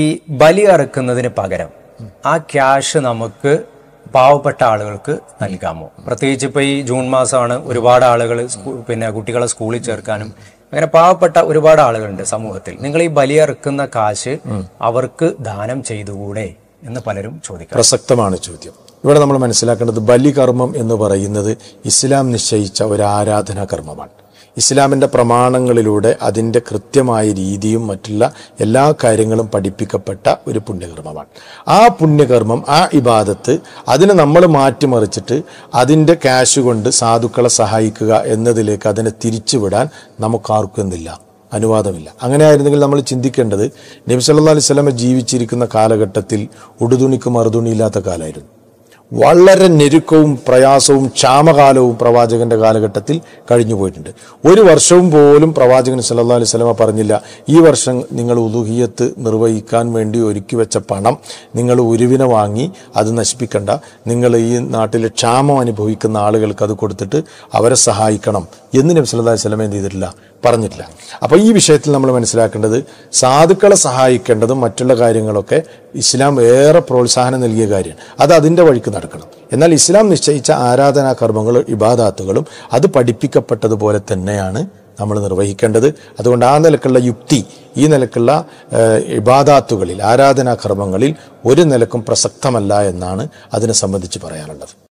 ഈ ബലി അറുക്കുന്നതിന് പകരം ആ ക്യാഷ് നമുക്ക് പാവപ്പെട്ട ആളുകൾക്ക് നൽകാമോ പ്രത്യേകിച്ച് ഇപ്പൊ ഈ ജൂൺ മാസമാണ് ഒരുപാട് ആളുകൾ പിന്നെ കുട്ടികളെ സ്കൂളിൽ ചേർക്കാനും അങ്ങനെ പാവപ്പെട്ട ഒരുപാട് ആളുകളുണ്ട് സമൂഹത്തിൽ നിങ്ങൾ ഈ ബലി അറുക്കുന്ന കാശ് അവർക്ക് ദാനം ചെയ്തുകൂടെ എന്ന് പലരും ചോദിക്കും പ്രസക്തമാണ് ചോദ്യം ഇവിടെ നമ്മൾ മനസ്സിലാക്കേണ്ടത് ബലികർമ്മം എന്ന് പറയുന്നത് ഇസ്ലാം നിശ്ചയിച്ച ഒരു ആരാധനാ കർമ്മമാണ് ഇസ്ലാമിൻ്റെ പ്രമാണങ്ങളിലൂടെ അതിൻ്റെ കൃത്യമായ രീതിയും മറ്റുള്ള എല്ലാ കാര്യങ്ങളും പഠിപ്പിക്കപ്പെട്ട ഒരു പുണ്യകർമ്മമാണ് ആ പുണ്യകർമ്മം ആ ഇബാദത്ത് അതിനെ നമ്മൾ മാറ്റിമറിച്ചിട്ട് അതിൻ്റെ ക്യാഷ് കൊണ്ട് സാധുക്കളെ സഹായിക്കുക എന്നതിലേക്ക് അതിനെ തിരിച്ചുവിടാൻ നമുക്കാർക്കും എന്തില്ല അനുവാദമില്ല അങ്ങനെ ആയിരുന്നെങ്കിൽ നമ്മൾ ചിന്തിക്കേണ്ടത് നബി സല്ലാ അലൈവലമ ജീവിച്ചിരിക്കുന്ന കാലഘട്ടത്തിൽ ഉടുതുണിക്ക് മറുതുണിയില്ലാത്ത കാലമായിരുന്നു വളരെ ഞെരുക്കവും പ്രയാസവും ക്ഷാമകാലവും പ്രവാചകന്റെ കാലഘട്ടത്തിൽ കഴിഞ്ഞു പോയിട്ടുണ്ട് ഒരു വർഷവും പോലും പ്രവാചകൻ സല്ലാ അലൈഹി സ്വലമ പറഞ്ഞില്ല ഈ വർഷം നിങ്ങൾ ഉദുഹിയത്ത് നിർവഹിക്കാൻ വേണ്ടി ഒരുക്കി വെച്ച പണം നിങ്ങൾ ഉരുവിനെ വാങ്ങി അത് നശിപ്പിക്കണ്ട നിങ്ങൾ ഈ നാട്ടിൽ ക്ഷാമം അനുഭവിക്കുന്ന ആളുകൾക്ക് അത് കൊടുത്തിട്ട് അവരെ സഹായിക്കണം എന്ന് നബി സല്ലാ അലൈഹി സ്വലമ എന്ത് ചെയ്തിട്ടില്ല പറഞ്ഞിട്ടില്ല അപ്പോൾ ഈ വിഷയത്തിൽ നമ്മൾ മനസ്സിലാക്കേണ്ടത് സാധുക്കളെ സഹായിക്കേണ്ടതും മറ്റുള്ള കാര്യങ്ങളൊക്കെ ഇസ്ലാം ഏറെ പ്രോത്സാഹനം നൽകിയ കാര്യമാണ് അത് അതിൻ്റെ വഴിക്ക് നടക്കണം എന്നാൽ ഇസ്ലാം നിശ്ചയിച്ച ആരാധനാ കർമ്മങ്ങളും ഇബാദാത്തുകളും അത് പഠിപ്പിക്കപ്പെട്ടതുപോലെ തന്നെയാണ് നമ്മൾ നിർവഹിക്കേണ്ടത് അതുകൊണ്ട് ആ നിലക്കുള്ള യുക്തി ഈ നിലക്കുള്ള ഇബാദാത്തുകളിൽ ആരാധനാ കർമ്മങ്ങളിൽ ഒരു നിലക്കും പ്രസക്തമല്ല എന്നാണ് അതിനെ സംബന്ധിച്ച് പറയാനുള്ളത്